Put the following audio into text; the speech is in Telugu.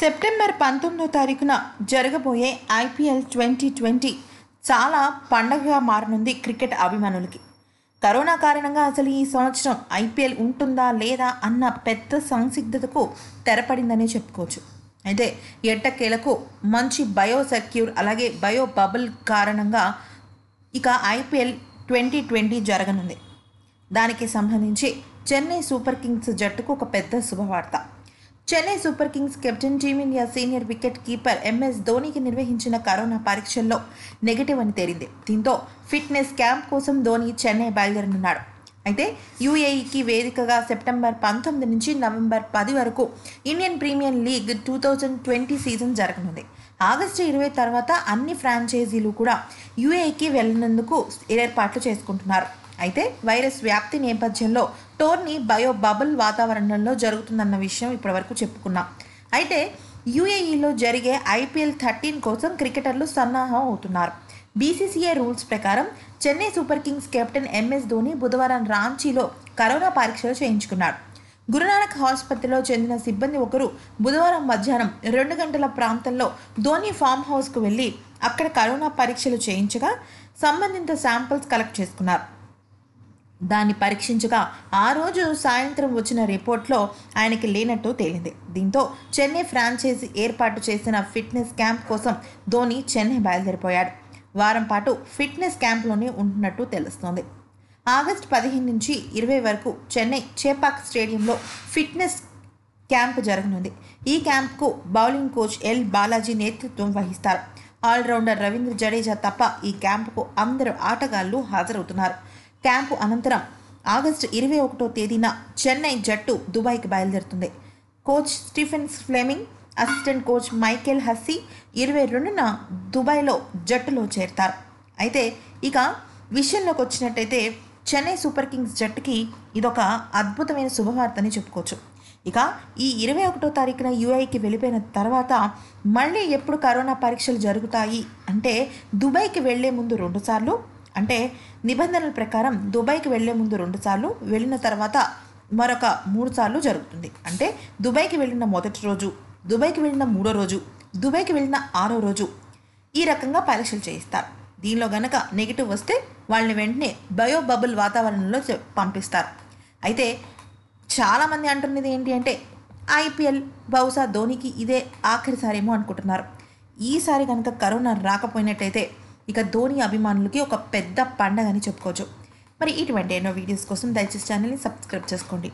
సెప్టెంబర్ పంతొమ్మిదో తారీఖున జరగబోయే ఐపీఎల్ ట్వంటీ ట్వంటీ చాలా పండగగా మారనుంది క్రికెట్ అభిమానులకి కరోనా కారణంగా అసలు ఈ సంవత్సరం ఐపీఎల్ ఉంటుందా లేదా అన్న పెద్ద సంసిగ్ధతకు తెరపడిందనే చెప్పుకోవచ్చు అయితే ఎట్టకేలకు మంచి బయో సెక్యూర్ అలాగే బయో బబుల్ కారణంగా ఇక ఐపీఎల్ ట్వంటీ ట్వంటీ జరగనుంది దానికి సంబంధించి చెన్నై సూపర్ కింగ్స్ జట్టుకు ఒక పెద్ద శుభవార్త Chennai super kings captain team India senior wicket keeper MS ధోనికి నిర్వహించిన కరోనా పరీక్షల్లో నెగిటివ్ అని తేలింది దీంతో ఫిట్నెస్ క్యాంప్ కోసం ధోని చెన్నై బయలుదేరనున్నాడు అయితే యూఏఈకి వేదికగా సెప్టెంబర్ పంతొమ్మిది నుంచి నవంబర్ పది వరకు Indian premier league two thousand twenty season జరగనుంది ఆగస్టు ఇరవై తర్వాత అన్ని ఫ్రాంచైజీలు కూడా యుఏఈకి వెళ్ళినందుకు ఏర్పాట్లు చేసుకుంటున్నారు అయితే వైరస్ వ్యాప్తి నేపథ్యంలో టోర్నీ బయో బబుల్ వాతావరణంలో జరుగుతుందన్న విషయం ఇప్పటివరకు చెప్పుకున్నాం అయితే యూఏఈలో జరిగే ఐపీఎల్ థర్టీన్ కోసం క్రికెటర్లు సన్నాహం అవుతున్నారు బీసీసీఐ రూల్స్ ప్రకారం Chennai super kings captain MS Dhoni బుధవారం రాంచీలో కరోనా పరీక్షలు చేయించుకున్నాడు గురునానక్ ఆసుపత్రిలో చెందిన సిబ్బంది ఒకరు బుధవారం మధ్యాహ్నం రెండు గంటల ప్రాంతంలో ధోని ఫామ్ హౌస్కు వెళ్ళి అక్కడ కరోనా పరీక్షలు చేయించగా సంబంధిత శాంపిల్స్ కలెక్ట్ చేసుకున్నారు దాన్ని పరీక్షించగా ఆ రోజు సాయంత్రం వచ్చిన రిపోర్ట్లో ఆయనకి లేనట్టు తేలింది దీంతో చెన్నై ఫ్రాంచైజీ ఏర్పాటు చేసిన ఫిట్నెస్ క్యాంప్ కోసం ధోని చెన్నై బయలుదేరిపోయాడు వారం పాటు ఫిట్నెస్ క్యాంప్లోనే ఉంటున్నట్టు తెలుస్తోంది ఆగస్టు పదిహేను నుంచి ఇరవై వరకు చెన్నై చేపాక్ స్టేడియంలో ఫిట్నెస్ క్యాంప్ జరగనుంది ఈ క్యాంప్కు బౌలింగ్ కోచ్ ఎల్ బాలాజీ నేతృత్వం వహిస్తారు ఆల్రౌండర్ రవీంద్ర జడేజా తప్ప ఈ క్యాంపుకు అందరు ఆటగాళ్లు హాజరవుతున్నారు క్యాంపు అనంతరం ఆగస్టు ఇరవై ఒకటో తేదీన చెన్నై జట్టు దుబాయ్కి బయలుదేరుతుంది coach Stephen Fleming assistant coach Michael Hussey ఇరవై రెండున దుబాయ్లో జట్టులో చేరతారు అయితే ఇక విషయంలోకి వచ్చినట్టయితే చెన్నై సూపర్ కింగ్స్ జట్టుకి ఇదొక అద్భుతమైన శుభవార్తని చెప్పుకోవచ్చు ఇక ఈ ఇరవై ఒకటో తారీఖున యూఐకి వెళ్ళిపోయిన తర్వాత మళ్ళీ ఎప్పుడు కరోనా పరీక్షలు జరుగుతాయి అంటే దుబాయ్కి వెళ్లే ముందు రెండుసార్లు అంటే నిబంధనల ప్రకారం దుబాయ్కి వెళ్లే ముందు రెండుసార్లు వెళ్ళిన తర్వాత మరొక మూడు సార్లు జరుగుతుంది అంటే దుబాయ్కి వెళ్ళిన మొదటి రోజు దుబాయ్కి వెళ్ళిన మూడో రోజు దుబాయ్కి వెళ్ళిన ఆరో రోజు ఈ రకంగా పరీక్షలు చేయిస్తారు దీనిలో గనక నెగిటివ్ వస్తే వాళ్ళని వెంటనే బయో బబుల్ వాతావరణంలో పంపిస్తారు అయితే చాలామంది అంటున్నది ఏంటి అంటే ఐపీఎల్ బహుశా ధోనికి ఇదే ఆఖరిసారేమో అనుకుంటున్నారు ఈసారి కనుక కరోనా రాకపోయినట్టయితే ఇక ధోని అభిమానులకి ఒక పెద్ద పండగని చెప్పుకోవచ్చు మరి ఇటువంటి ఎన్నో వీడియోస్ కోసం దయచేసి ఛానల్ని సబ్స్క్రైబ్ చేసుకోండి